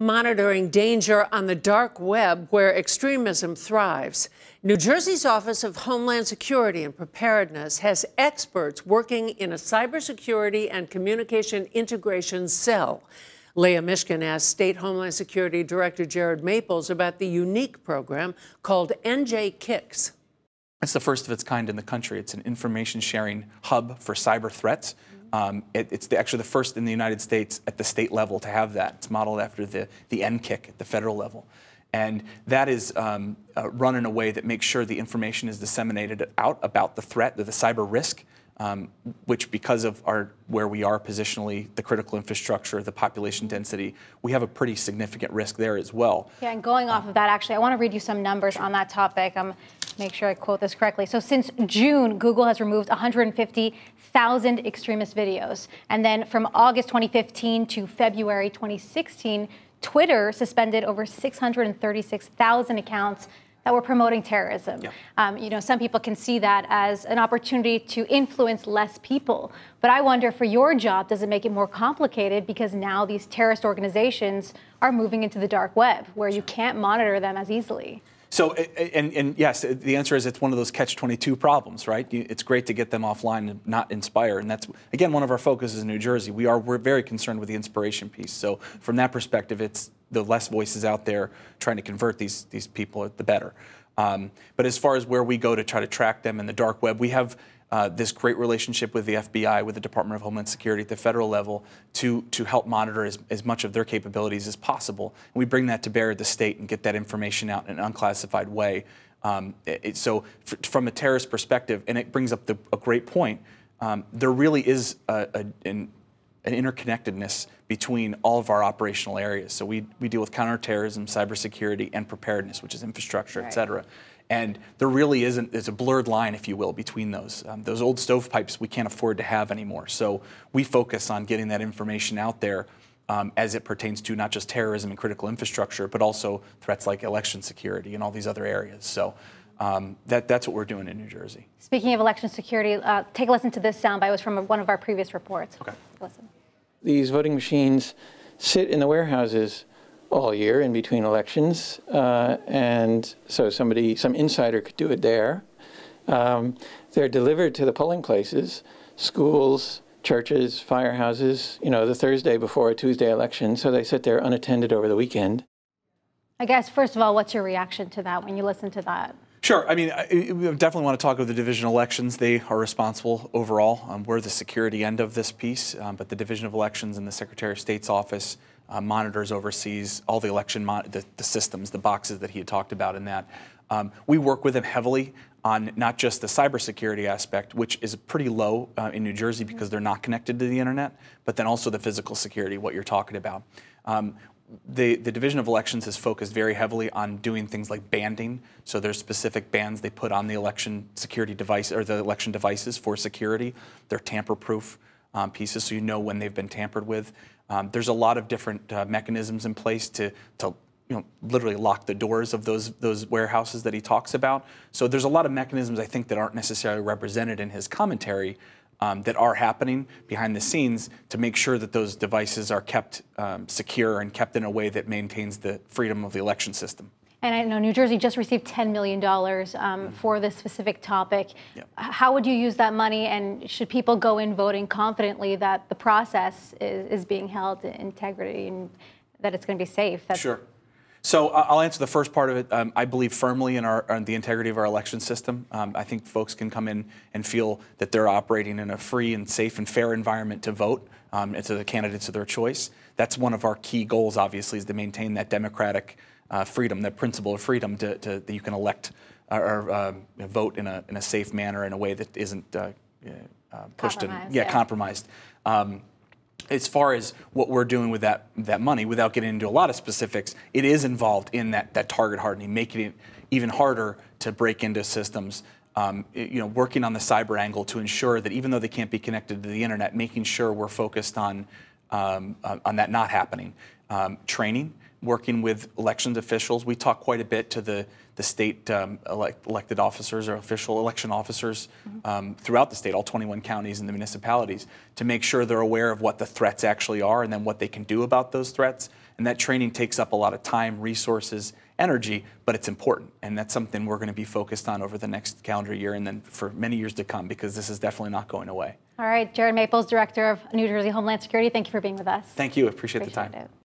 monitoring danger on the dark web where extremism thrives. New Jersey's Office of Homeland Security and Preparedness has experts working in a cybersecurity and communication integration cell. Leah Mishkin asked State Homeland Security Director Jared Maples about the unique program called NJ Kicks. It's the first of its kind in the country. It's an information sharing hub for cyber threats. Um, it, it's the, actually the first in the United States at the state level to have that. It's modeled after the, the kick at the federal level. And that is um, uh, run in a way that makes sure the information is disseminated out about the threat, the, the cyber risk, um, which because of our where we are positionally, the critical infrastructure, the population density, we have a pretty significant risk there as well. Yeah, and going off of that, actually, I want to read you some numbers on that topic. Um, make sure I quote this correctly. So since June, Google has removed 150,000 extremist videos. And then from August 2015 to February 2016, Twitter suspended over 636,000 accounts that were promoting terrorism. Yeah. Um, you know, some people can see that as an opportunity to influence less people. But I wonder, for your job, does it make it more complicated because now these terrorist organizations are moving into the dark web, where you can't monitor them as easily? So, and, and, yes, the answer is it's one of those catch 22 problems, right? It's great to get them offline and not inspire. And that's, again, one of our focuses in New Jersey. We are, we're very concerned with the inspiration piece. So, from that perspective, it's the less voices out there trying to convert these, these people, the better. Um, but as far as where we go to try to track them in the dark web, we have uh, this great relationship with the FBI, with the Department of Homeland Security at the federal level to, to help monitor as, as much of their capabilities as possible. And we bring that to bear at the state and get that information out in an unclassified way. Um, it, so from a terrorist perspective, and it brings up the, a great point, um, there really is a, a, an, an, interconnectedness between all of our operational areas. So we, we deal with counterterrorism, cybersecurity, and preparedness, which is infrastructure, right. et cetera. And there really isn't, there's a blurred line, if you will, between those. Um, those old stovepipes we can't afford to have anymore. So we focus on getting that information out there um, as it pertains to not just terrorism and critical infrastructure, but also threats like election security and all these other areas. So um, that, that's what we're doing in New Jersey. Speaking of election security, uh, take a listen to this soundbite. It was from one of our previous reports. Okay. Listen. These voting machines sit in the warehouses all year in between elections, uh, and so somebody, some insider could do it there. Um, they're delivered to the polling places, schools, churches, firehouses, you know, the Thursday before a Tuesday election, so they sit there unattended over the weekend. I guess, first of all, what's your reaction to that when you listen to that? Sure. I mean, I, definitely want to talk about the division elections. They are responsible overall. Um, we're the security end of this piece, um, but the division of elections and the Secretary of State's office uh, monitors, overseas all the election, the, the, systems, the boxes that he had talked about in that. Um, we work with him heavily on not just the cybersecurity aspect, which is pretty low uh, in New Jersey because they're not connected to the internet, but then also the physical security, what you're talking about. Um, the, the, Division of Elections has focused very heavily on doing things like banding. So there's specific bans they put on the election security device or the election devices for security. They're tamper-proof um, pieces, so you know when they've been tampered with. Um, there's a lot of different uh, mechanisms in place to, to you know, literally lock the doors of those, those warehouses that he talks about. So there's a lot of mechanisms I think that aren't necessarily represented in his commentary um, that are happening behind the scenes to make sure that those devices are kept um, secure and kept in a way that maintains the freedom of the election system. And I know New Jersey just received $10 million um, mm-hmm. for this specific topic. Yep. How would you use that money? And should people go in voting confidently that the process is, is being held in integrity and that it's going to be safe? That's sure. So I'll answer the first part of it. Um, I believe firmly in, our, in the integrity of our election system. Um, I think folks can come in and feel that they're operating in a free and safe and fair environment to vote um, and to the candidates of their choice. That's one of our key goals, obviously, is to maintain that democratic uh, freedom, the principle of freedom, to, to, that you can elect uh, or, uh, vote in a, in a safe manner in a way that isn't uh, uh, pushed and yeah, yeah. compromised. Um, as far as what we're doing with that that money, without getting into a lot of specifics, it is involved in that that target hardening, making it even harder to break into systems um, you know, working on the cyber angle to ensure that even though they can't be connected to the internet, making sure we're focused on um, on that not happening. Um, training, working with elections officials. We talk quite a bit to the, the state um, elect, elected officers or official election officers mm-hmm. um, throughout the state, all 21 counties and the municipalities, to make sure they're aware of what the threats actually are and then what they can do about those threats. And that training takes up a lot of time, resources, energy, but it's important. And that's something we're going to be focused on over the next calendar year and then for many years to come because this is definitely not going away. All right, Jared Maples, Director of New Jersey Homeland Security, thank you for being with us. Thank you. Appreciate, appreciate the time. It.